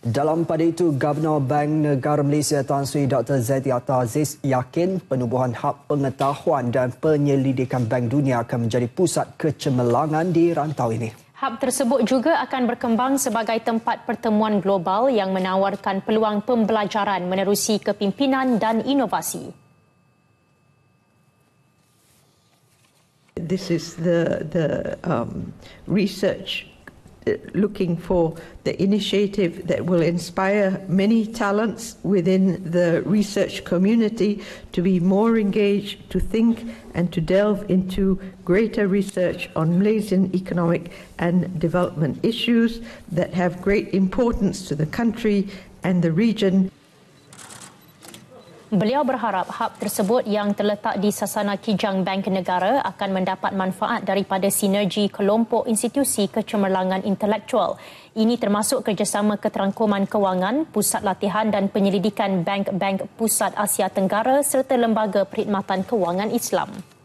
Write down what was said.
Dalam pada itu, Gubernur Bank Negara Malaysia Tan Sri Dr. Zaiti Atta Aziz yakin penubuhan hak pengetahuan dan penyelidikan Bank Dunia akan menjadi pusat kecemerlangan di rantau ini. Hub tersebut juga akan berkembang sebagai tempat pertemuan global yang menawarkan peluang pembelajaran menerusi kepimpinan dan inovasi. This is the the um, research Uh, looking for the initiative that will inspire many talents within the research community to be more engaged, to think and to delve into greater research on Malaysian economic and development issues that have great importance to the country and the region. Beliau berharap hub tersebut yang terletak di sasana Kijang Bank Negara akan mendapat manfaat daripada sinergi kelompok institusi kecemerlangan intelektual. Ini termasuk kerjasama keterangkuman kewangan, pusat latihan dan penyelidikan bank-bank pusat Asia Tenggara serta lembaga perkhidmatan kewangan Islam.